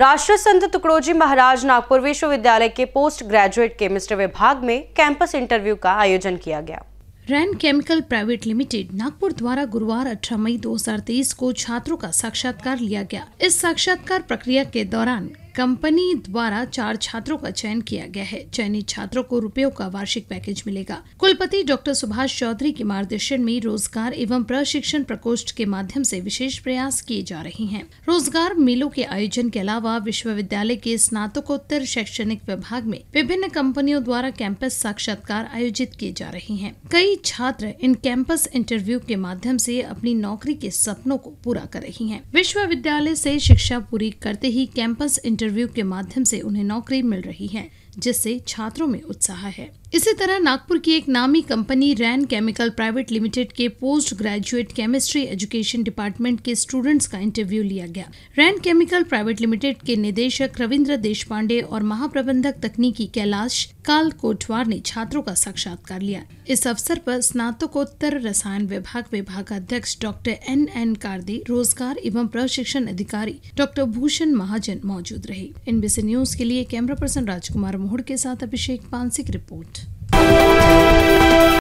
राष्ट्र संत तुकड़ोजी महाराज नागपुर विश्वविद्यालय के पोस्ट ग्रेजुएट केमिस्ट्री विभाग में कैंपस इंटरव्यू का आयोजन किया गया Rain chemical private limited Nagpur द्वारा गुरुवार 18 मई 2023 को छात्रों का साक्षात्कार लिया गया इस साक्षात्कार प्रक्रिया के दौरान कंपनी द्वारा चार छात्रों का चयन किया गया है चयनित छात्रों को रुपयों का वार्षिक पैकेज मिलेगा कुलपति डॉक्टर सुभाष चौधरी के मार्गदर्शन में रोजगार एवं प्रशिक्षण प्रकोष्ठ के माध्यम से विशेष प्रयास किए जा रहे हैं रोजगार मेलों के आयोजन के अलावा विश्वविद्यालय के स्नातकोत्तर शैक्षणिक विभाग में विभिन्न कंपनियों द्वारा कैंपस साक्षात्कार आयोजित किए जा रहे हैं कई छात्र इन कैंपस इंटरव्यू के माध्यम से अपनी नौकरी के सपनों को पूरा कर रही हैं। विश्वविद्यालय से शिक्षा पूरी करते ही कैंपस इंटरव्यू इंटरव्यू के माध्यम से उन्हें नौकरी मिल रही है जिससे छात्रों में उत्साह है इसी तरह नागपुर की एक नामी company Rain chemical private limited के post graduate chemistry education department के स्टूडेंट्स का इंटरव्यू लिया गया रैन केमिकल प्राइवेट लिमिटेड के निदेशक रविंद्र देशपांडे और महाप्रबंधक तकनीकी कैलाश काल कोटवार ने छात्रों का साक्षात्कार लिया इस अवसर पर स्नातकोत्तर रसायन विभाग विभाग अध्यक्ष डॉक्टर एन एन कार्दे रोजगार एवं प्रशिक्षण अधिकारी डॉक्टर भूषण महाजन मौजूद रहे रही एनबीसी न्यूज के लिए कैमरा पर्सन राजकुमार मोहड़ के साथ अभिषेक पानसी की रिपोर्ट